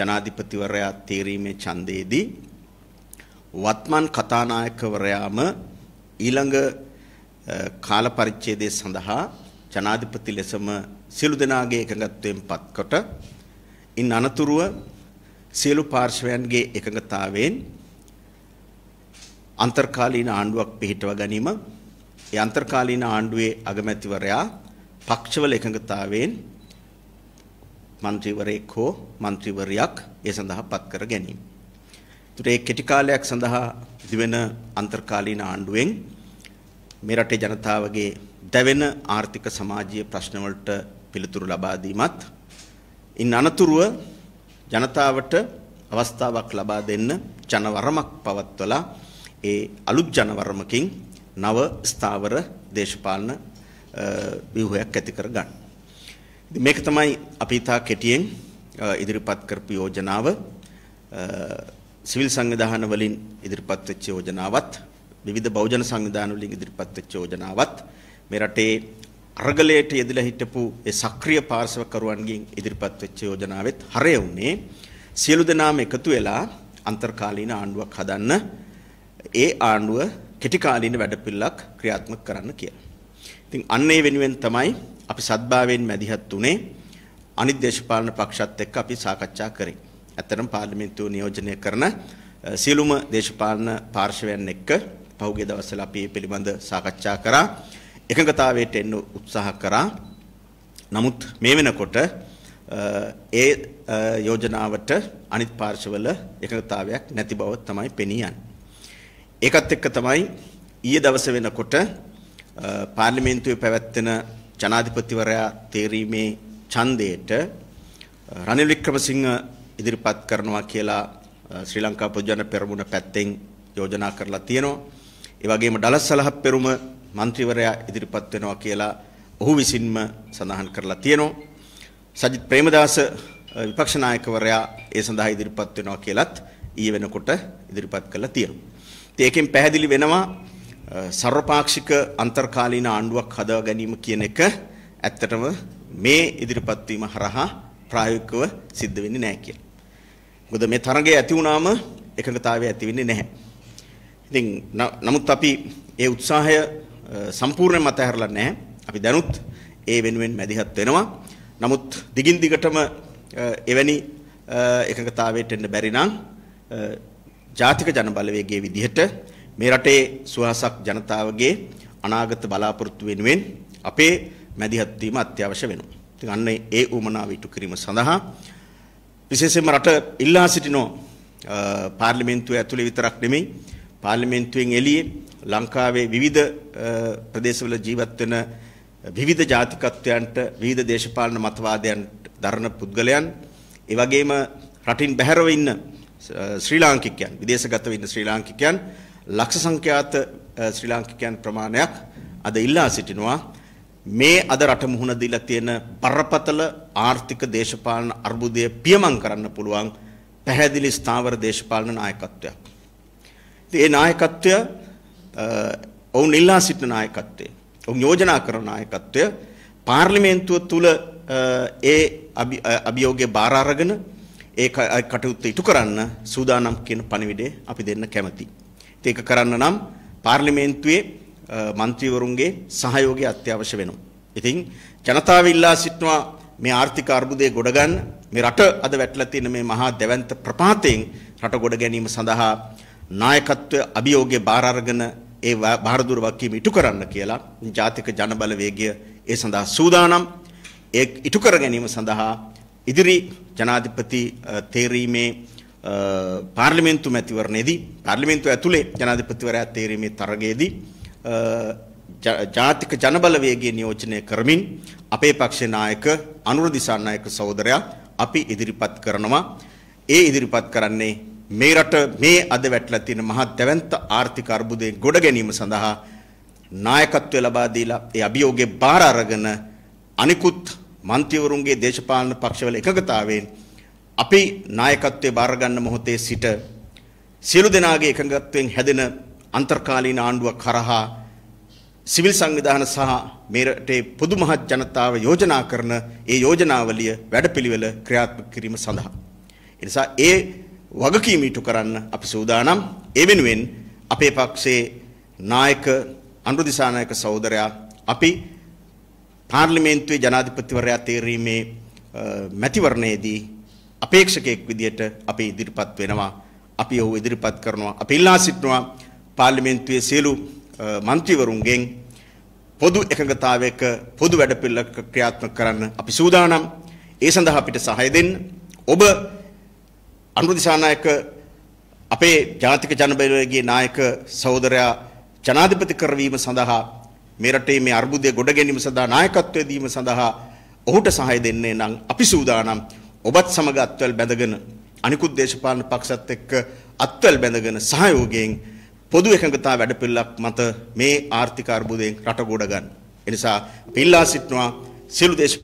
ජනාධිපතිවරයා තීරීමේ ඡන්දයේදී වත්මන් කතානායකවරයාම ඊළඟ කාල පරිච්ඡේදය සඳහා ජනාධිපති ලෙසම සියලු දෙනාගේ එකඟත්වයෙන් පත්කොට ඉන් අනතුරුව සියලු පාර්ශවයන්ගේ එකඟතාවයෙන් අන්තර්කාලීන ආණ්ඩුවක් පිහිටව ගැනීම ඒ අන්තර්කාලීන ආණ්ඩුවේ අගමැතිවරයා පක්ෂවල එකඟතාවයෙන් මන්ත්‍රීවරයෙක් හෝ මන්ත්‍රීවරියක් ඒ සඳහා පත් කර ගැනීම. ඒතර ඒ කෙටි කාලයක් සඳහා දිවෙන අන්තර්කාලීන ආණ්ඩුවෙන් මේ රටේ ජනතාවගේ දැවෙන ආර්ථික සමාජීය ප්‍රශ්න වලට පිළිතුරු ලබා දීමත් ඉන් අනතුරුව ජනතාවට අවස්ථාවක් ලබා දෙන්න ජනවරමක් පවත්වලා ඒ අලුත් ජනවරමකින් නව ස්ථාවර දේශපාලන ව්‍යුහයක් ඇති කර ගන්න. මේක තමයි අපි ඉතා කෙටියෙන් ඉදිරිපත් කරපු යෝජනාව සිවිල් සංවිධාන වලින් ඉදිරිපත් වෙච්ච යෝජනාවත් විවිධ බහුජන සංවිධාන වලින් ඉදිරිපත් වෙච්ච යෝජනාවත් මේ රටේ අරගලයට යෙදලා හිටපු ඒ සක්‍රීය පාර්ශවකරුවන්ගෙන් ඉදිරිපත් වෙච්ච යෝජනාවෙත් හරය වුණේ සියලු දෙනාම එකතු වෙලා අන්තර්කාලීන ආණ්ඩුවක් හදන්න ඒ ආණ්ඩුව කෙටි කාලීන වැඩපිළිවෙලක් ක්‍රියාත්මක කරන්න කියලා ඉතින් අන්න ඒ වෙනුවෙන් තමයි අපි සත්භාවයෙන් මැදිහත් උනේ අනිත් දේශපාලන පක්ෂත් එක්ක අපි සාකච්ඡා කරේ. ඇත්තටම පාර්ලිමේන්තුව නියෝජනය කරන සියලුම දේශපාලන පාර්ශවයන් එක්ක පහුගිය දවස්වල අපි මේ පිළිබඳ සාකච්ඡා කරා. එකඟතාවයට එන්න උත්සාහ කරා. නමුත් මේ වෙනකොට ඒ යෝජනාවට අනිත් පාර්ශවල එකඟතාවයක් නැති බව තමයි පෙනී යන්නේ. ඒකත් එක්ක තමයි ඊයේ දවසේ වෙනකොට පාර්ලිමේන්තුවේ පැවැත්වෙන ජනාධිපතිවරයා තේරීමේ ඡන්දයට රනිල් වික්‍රමසිංහ ඉදිරිපත් කරනවා කියලා ශ්‍රී ලංකා පොදුජන පෙරමුණ පැත්තෙන් යෝජනා කරලා තියෙනවා. ඒ වගේම ඩලස් සලහ පෙරමුණ മന്ത്രിවරයා ඉදිරිපත් වෙනවා කියලා ඔහු විසින්ම සඳහන් කරලා තියෙනවා. සජිත් ප්‍රේමදාස විපක්ෂ නායකවරයා ඒ සඳහා ඉදිරිපත් වෙනවා කියලත් ඊ වෙනකොට ඉදිරිපත් කරලා තියෙනවා. ඉතින් ඒකෙන් පැහැදිලි වෙනවා සර්වපාක්ෂික අන්තර්කාලීන ආණ්ඩුවක් හදා ගැනීම කියන එක ඇත්තටම මේ ඉදිරිපත් වීම හරහා ප්‍රායෝගිකව සිද්ධ වෙන්නේ නැහැ කියලා. මොකද මේ තරඟය ඇති වුණාම එකඟතාවය ඇති වෙන්නේ නැහැ. ඉතින් නමුත් අපි ඒ උත්සාහය සම්පූර්ණයෙන්ම අතහැරලා නැහැ. අපි දැනුත් ඒ වෙනුවෙන් මැදිහත් වෙනවා. නමුත් දිගින් දිගටම එවැනි එකඟතාවයට එන්න බැරි නම් ජාතික ජනබලවේගයේ විදිහට මේ රටේ සුවහසක් ජනතාවගේ අනාගත බලාපොරොත්තු වෙනුවෙන් අපේ මැදිහත් වීම අත්‍යවශ්‍ය වෙනවා. ඉතින් අන්න ඒ උමනාව ඉටු කිරීම සඳහා විශේෂයෙන්ම රට ඉල්ලා සිටිනෝ පාර්ලිමේන්තුව ඇතුලේ විතරක් නෙමෙයි පාර්ලිමේන්තුවෙන් එළියේ ලංකාවේ විවිධ ප්‍රදේශවල ජීවත් වෙන විවිධ ජාතිකත්වයන්ට විවිධ දේශපාලන මතවාදයන් දරන පුද්ගලයන් ඒ වගේම රටින් බැහැරව ඉන්න ශ්‍රී ලාංකිකයන් විදේශගතව ඉන්න ශ්‍රී ලාංකිකයන් ලක්ෂ සංඛ්‍යාත ශ්‍රී ලාංකිකයන් ප්‍රමාණයක් අද ඉල්ලා සිටිනවා මේ අද රට මුහුණ දීලා තියෙන බරපතල ආර්ථික දේශපාලන අර්බුදය පියමන් කරන්න පුළුවන් පැහැදිලි ස්ථාවර දේශපාලන නායකත්වයක්. ඉතින් ඒ නායකත්වය ඔවුන් ඉල්ලා සිටින නායකත්වය, ඔවුන් යෝජනා කරන නායකත්වය පාර්ලිමේන්තුව තුළ ඒ අභියෝගය බාර අරගෙන ඒ කටයුත්ත ඉටු කරන්න සූදානම් කියන පණිවිඩය අපි දෙන්න කැමතියි. ඒක කරන්න නම් පාර්ලිමේන්තුවේ මන්ත්‍රීවරුන්ගේ සහයෝගය අත්‍යවශ්‍ය වෙනවා. ඉතින් ජනතාව ඉල්ලා සිටිනවා මේ ආර්ථික අර්බුදය ගොඩගන්න මේ රට අද වැටලා තියෙන මේ මහා දැවැන්ත ප්‍රපාතයෙන් රට ගොඩ ගැනීම සඳහා නායකත්වය අභියෝගයේ බාර අරගෙන ඒ බාරදුර වකීම ඉටු කරන්න කියලා ජාතික ජනබල වේගය ඒ සඳහා සූදානම් ඒ ඉටු කර ගැනීම සඳහා ඉදිරි ජනාධිපති තේරීමේ පාර්ලිමේන්තු මැතිවරණයේදී පාර්ලිමේන්තුව ඇතුලේ ජනාධිපතිවරයා තේරීමේ තරගයේදී ජාතික ජනබලවේගය නියෝජනය කරමින් අපේ පක්ෂේ නායක අනුර දිසානායක සහෝදරයා අපි ඉදිරිපත් කරනවා ඒ ඉදිරිපත් කරන්නේ මේ රට මේ අද වැටලා තියෙන මහත් දැවැන්ත ආර්ථික අර්බුදයෙන් ගොඩ ගැනීම සඳහා නායකත්වය ලබා දීලා ඒ අභියෝගේ බාර අරගෙන අනිකුත් මන්ත්‍රීවරුන්ගේ දේශපාලන පක්ෂවල එකගතාවයෙන් අපි නායකත්වයේ බාරගන්න මොහොතේ සිට සියලු දෙනාගේ එකඟත්වයෙන් හැදෙන අන්තර්කාලීන ආණ්ඩුවක් කරහා සිවිල් සංවිධාන සහ මේ රටේ පොදු මහත් ජනතාව යෝජනා කරන ඒ යෝජනාවලිය වැඩපිළිවෙල ක්‍රියාත්මක කිරීම සඳහා. ඒ නිසා ඒ වගකීම ඉටු කරන්න අපි සූදානම්. ඒ වෙනුවෙන් අපේ පක්ෂයේ නායක අනුරුද්ධ දිසානායක සහෝදරයා අපි පාර්ලිමේන්තුවේ ජනාධිපතිවරයා තේරීමේ මැතිවරණයේදී අපේක්ෂකයෙක් විදියට අපි ඉදිරිපත් වෙනවා. අපි ඔහු ඉදිරිපත් කරනවා. අපි ඉල්ලා සිටිනවා පාර්ලිමේන්තුවේ සියලු මන්ත්‍රීවරුන්ගෙන් පොදු එකඟතාවයක පොදු වැඩපිළිවෙලක ක්‍රියාත්මක කරන්න අපි සූදානම්. ඒ සඳහා අපිට සහාය දෙන්න. ඔබ අනුරුද්ධ දිසානායක අපේ ජාතික ජනබලයේ නායක සහෝදරයා ජනාධිපති කරවීම සඳහා මේ රටේ මේ අර්බුදය ගොඩ ගැනීම සඳහා නායකත්වය දීම සඳහා ඔහුට සහාය දෙන්නේ නම් අපි සූදානම්. ඔබත් සමග අත්වැල් බැඳගෙන අනිකුත් දේශපාලන පක්ෂත් එක්ක අත්වැල් බැඳගෙන සහයෝගයෙන් පොදු එකඟතා වැඩපිළිවෙලක් මත මේ ආර්ථික අර්බුදයෙන් රට ගොඩ ගන්න. ඒ නිසා පිල්ලා සිටනවා සියලු දේශ